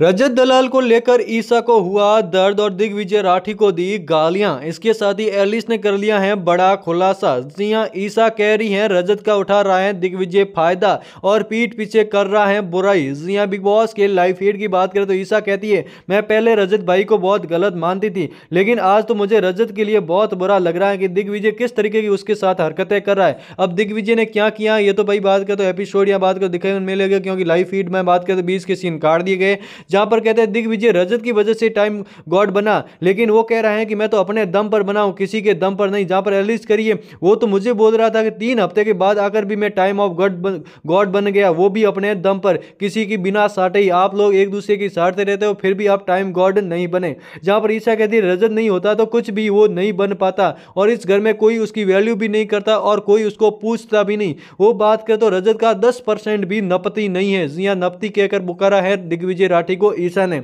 रजत दलाल को लेकर ईसा को हुआ दर्द और दिग्विजय राठी को दी गालियां इसके साथ ही एलिस ने कर लिया है बड़ा खुलासा जी हाँ ईसा कह रही हैं रजत का उठा रहा है दिग्विजय फायदा और पीठ पीछे कर रहा है बुराई जी हाँ बिग बॉस के लाइफ हेड की बात करें तो ईसा कहती है मैं पहले रजत भाई को बहुत गलत मानती थी लेकिन आज तो मुझे रजत के लिए बहुत बुरा लग रहा है कि दिग्विजय किस तरीके की उसके साथ हरकतें कर रहा है अब दिग्विजय ने क्या किया ये तो भाई बात करें तो एपिसोड या बात कर तो दिखाई मिलेगा क्योंकि लाइफ हीड में बात करें तो बीस के सीन काट दिए गए जहाँ पर कहते हैं दिग्विजय रजत की वजह से टाइम गॉड बना लेकिन वो कह रहा है कि मैं तो अपने दम पर बनाऊँ किसी के दम पर नहीं जहाँ पर एलिस करिए वो तो मुझे बोल रहा था कि तीन हफ्ते के बाद आकर भी मैं टाइम ऑफ गॉड गॉड बन गया वो भी अपने दम पर किसी की बिना साटे ही आप लोग एक दूसरे की साटते रहते हो फिर भी आप टाइम गॉड नहीं बने जहाँ पर ईशा कहती है रजत नहीं होता तो कुछ भी वो नहीं बन पाता और इस घर में कोई उसकी वैल्यू भी नहीं करता और कोई उसको पूछता भी नहीं वो बात करें तो रजत का दस परसेंट भी नपति नहीं है जिया नपति कहकर बुकारा है दिग्विजय राठी को ईशा ने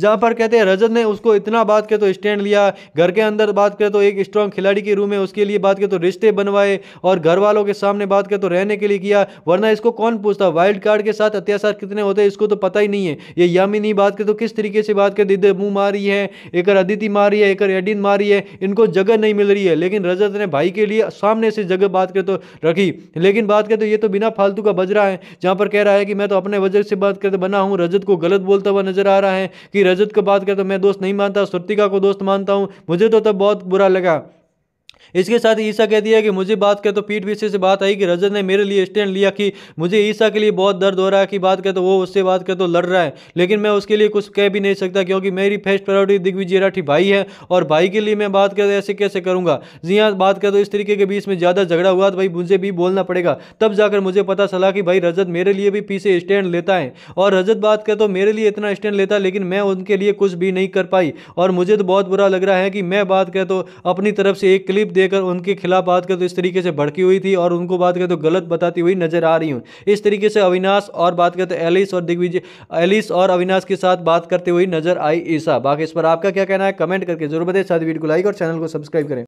जहाँ पर कहते हैं रजत ने उसको इतना बात कर तो स्टैंड लिया घर के अंदर बात करें तो एक स्ट्रॉन्ग खिलाड़ी के रूम में उसके लिए बात करें तो रिश्ते बनवाए और घर वालों के सामने बात करें तो रहने के लिए किया वरना इसको कौन पूछता वाइल्ड कार्ड के साथ अत्याचार कितने होते हैं इसको तो पता ही नहीं है ये नहीं बात करें तो किस तरीके से बात कर दीदे मुँह मारी है एक अदिति मारी है एक एडिन मारी है इनको जगह नहीं मिल रही है लेकिन रजत ने भाई के लिए सामने से जगह बात करें तो रखी लेकिन बात करें तो ये तो बिना फालतू का बजरा है जहाँ पर कह रहा है कि मैं तो अपने वजह से बात करते बना हूँ रजत को गलत बोलता हुआ नजर आ रहा है कि रजत को बात कर तो मैं दोस्त नहीं मानता श्रुतिका को दोस्त मानता हूँ मुझे तो तब बहुत बुरा लगा इसके साथ ईसा कह दिया कि मुझे बात कर तो पीठ पीछे से बात आई कि रजत ने मेरे लिए स्टैंड लिया कि मुझे ईसा के लिए बहुत दर्द हो रहा है कि बात कर तो वो उससे बात कर तो लड़ रहा है लेकिन मैं उसके लिए कुछ कह भी नहीं सकता क्योंकि मेरी फर्स्ट प्रायोरिटी दिग्विजय राठी भाई है और भाई के लिए मैं बात कर तो ऐसे कैसे करूँगा जी हाँ बात कर तो इस तरीके के बीच में ज़्यादा झगड़ा हुआ तो भाई मुझे भी बोलना पड़ेगा तब जाकर मुझे पता चला कि भाई रजत मेरे लिए भी पीछे स्टैंड लेता है और रजत बात कर तो मेरे लिए इतना स्टैंड लेता लेकिन मैं उनके लिए कुछ भी नहीं कर पाई और मुझे तो बहुत बुरा लग रहा है कि मैं बात कर तो अपनी तरफ से एक क्लिप देकर उनके खिलाफ बात कर तो इस तरीके से भड़की हुई थी और उनको बात कर तो गलत बताती हुई नजर आ रही हूँ इस तरीके से अविनाश और बात करते तो एलिस और दिग्विजय एलिस और अविनाश के साथ बात करते हुए नजर आई ईसा बाकी इस पर आपका क्या कहना है कमेंट करके जरूर बताए साथ वीडियो को लाइक और चैनल को सब्सक्राइब करें